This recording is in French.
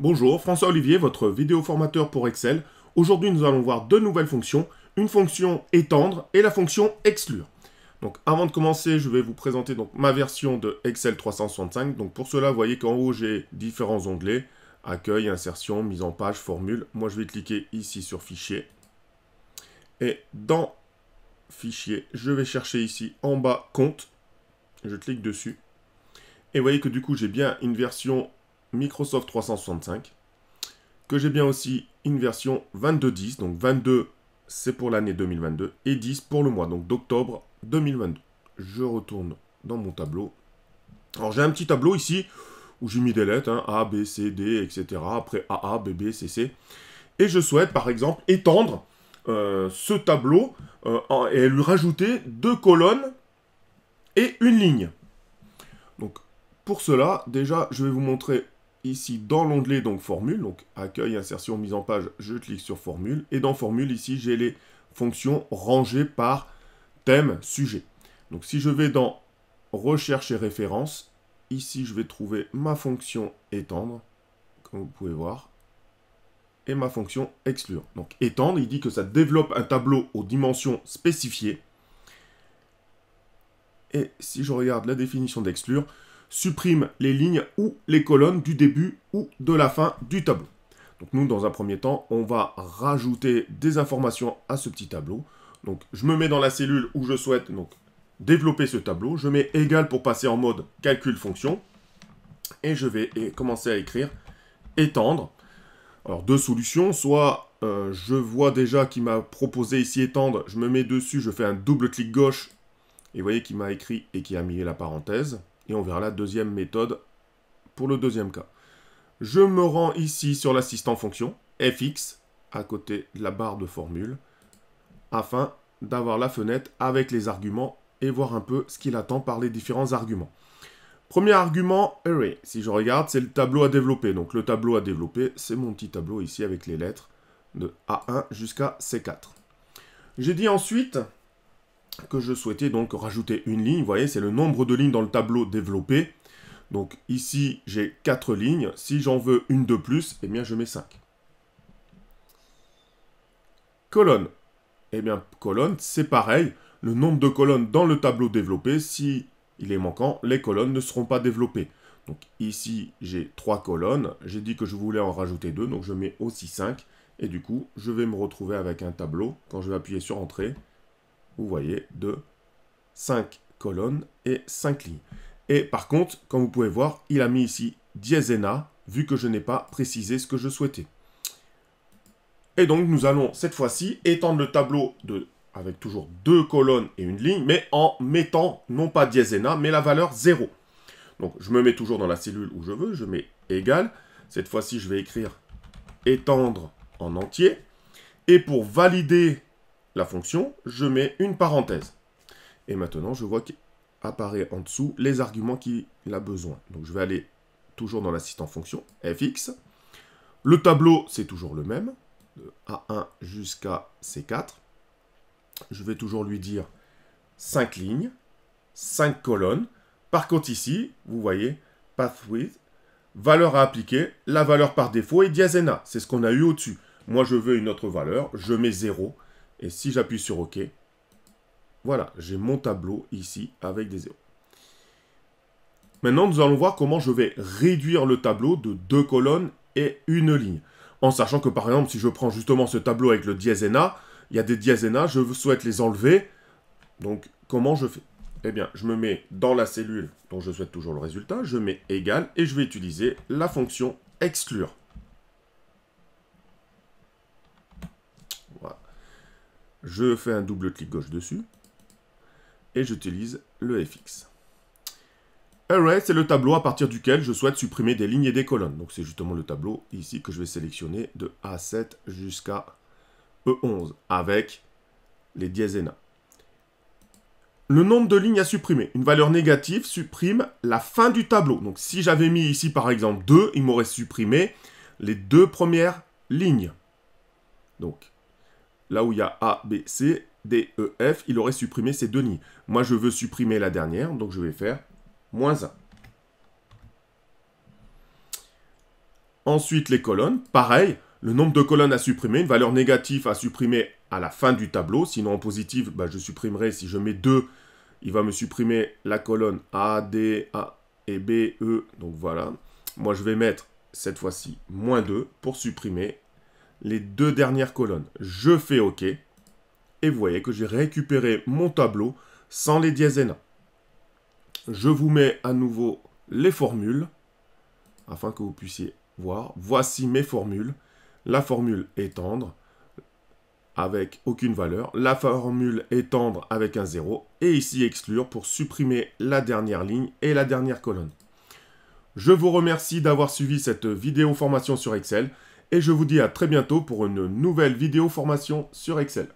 Bonjour, François Olivier, votre vidéo formateur pour Excel. Aujourd'hui, nous allons voir deux nouvelles fonctions, une fonction étendre et la fonction exclure. Donc avant de commencer, je vais vous présenter donc ma version de Excel 365. Donc pour cela, vous voyez qu'en haut, j'ai différents onglets accueil, insertion, mise en page, formule. Moi, je vais cliquer ici sur fichier. Et dans fichier, je vais chercher ici en bas compte. Je clique dessus. Et vous voyez que du coup, j'ai bien une version Microsoft 365, que j'ai bien aussi une version 22.10, donc 22 c'est pour l'année 2022 et 10 pour le mois, donc d'octobre 2022. Je retourne dans mon tableau. Alors j'ai un petit tableau ici où j'ai mis des lettres, hein, A, B, C, D, etc. Après B, C, C. Et je souhaite par exemple étendre euh, ce tableau euh, et lui rajouter deux colonnes et une ligne. Donc pour cela, déjà, je vais vous montrer ici dans l'onglet donc formule, donc accueil, insertion, mise en page, je clique sur formule et dans formule ici j'ai les fonctions rangées par thème, sujet. Donc si je vais dans recherche et référence, ici je vais trouver ma fonction étendre, comme vous pouvez voir, et ma fonction exclure. Donc étendre, il dit que ça développe un tableau aux dimensions spécifiées. Et si je regarde la définition d'exclure, supprime les lignes ou les colonnes du début ou de la fin du tableau. Donc nous, dans un premier temps, on va rajouter des informations à ce petit tableau. Donc je me mets dans la cellule où je souhaite donc, développer ce tableau. Je mets égal pour passer en mode calcul fonction. Et je vais commencer à écrire étendre. Alors deux solutions, soit euh, je vois déjà qu'il m'a proposé ici étendre, je me mets dessus, je fais un double clic gauche, et vous voyez qu'il m'a écrit et qui a mis la parenthèse. Et on verra la deuxième méthode pour le deuxième cas. Je me rends ici sur l'assistant fonction, fx, à côté de la barre de formule, afin d'avoir la fenêtre avec les arguments et voir un peu ce qu'il attend par les différents arguments. Premier argument, array. Si je regarde, c'est le tableau à développer. Donc le tableau à développer, c'est mon petit tableau ici avec les lettres de A1 jusqu'à C4. J'ai dit ensuite, que je souhaitais donc rajouter une ligne. Vous voyez, c'est le nombre de lignes dans le tableau développé. Donc ici, j'ai 4 lignes. Si j'en veux une de plus, eh bien, je mets 5. Colonne. Eh bien, colonne, c'est pareil. Le nombre de colonnes dans le tableau développé, si il est manquant, les colonnes ne seront pas développées. Donc ici, j'ai 3 colonnes. J'ai dit que je voulais en rajouter 2, donc je mets aussi 5. Et du coup, je vais me retrouver avec un tableau. Quand je vais appuyer sur Entrée, vous voyez, de 5 colonnes et 5 lignes. Et par contre, comme vous pouvez voir, il a mis ici diezena, vu que je n'ai pas précisé ce que je souhaitais. Et donc, nous allons cette fois-ci étendre le tableau de, avec toujours deux colonnes et une ligne, mais en mettant non pas diezena, mais la valeur 0. Donc, je me mets toujours dans la cellule où je veux, je mets égal. Cette fois-ci, je vais écrire étendre en entier. Et pour valider la fonction, je mets une parenthèse. Et maintenant, je vois qu'apparaît en dessous les arguments qu'il a besoin. Donc, je vais aller toujours dans l'assistant fonction, fx. Le tableau, c'est toujours le même, de A1 jusqu'à C4. Je vais toujours lui dire 5 lignes, 5 colonnes. Par contre, ici, vous voyez, path width, valeur à appliquer, la valeur par défaut et diazena. C'est ce qu'on a eu au-dessus. Moi, je veux une autre valeur, je mets 0 et si j'appuie sur OK, voilà, j'ai mon tableau ici avec des zéros. Maintenant, nous allons voir comment je vais réduire le tableau de deux colonnes et une ligne. En sachant que, par exemple, si je prends justement ce tableau avec le dièse il y a des diazéna. je souhaite les enlever. Donc, comment je fais Eh bien, je me mets dans la cellule dont je souhaite toujours le résultat, je mets égal et je vais utiliser la fonction exclure. Je fais un double clic gauche dessus. Et j'utilise le FX. Array, c'est le tableau à partir duquel je souhaite supprimer des lignes et des colonnes. Donc c'est justement le tableau ici que je vais sélectionner de A7 jusqu'à E11 avec les diazénas. Le nombre de lignes à supprimer. Une valeur négative supprime la fin du tableau. Donc si j'avais mis ici par exemple 2, il m'aurait supprimé les deux premières lignes. Donc Là où il y a A, B, C, D, E, F, il aurait supprimé ces deux nids. Moi, je veux supprimer la dernière, donc je vais faire moins 1. Ensuite, les colonnes. Pareil, le nombre de colonnes à supprimer, une valeur négative à supprimer à la fin du tableau. Sinon, en positive, bah, je supprimerai, si je mets 2, il va me supprimer la colonne A, D, A et B, E. Donc voilà. Moi, je vais mettre cette fois-ci moins 2 pour supprimer les deux dernières colonnes. Je fais OK. Et vous voyez que j'ai récupéré mon tableau sans les diazénas. Je vous mets à nouveau les formules afin que vous puissiez voir. Voici mes formules. La formule étendre avec aucune valeur. La formule étendre avec un 0. Et ici exclure pour supprimer la dernière ligne et la dernière colonne. Je vous remercie d'avoir suivi cette vidéo formation sur Excel et je vous dis à très bientôt pour une nouvelle vidéo formation sur Excel.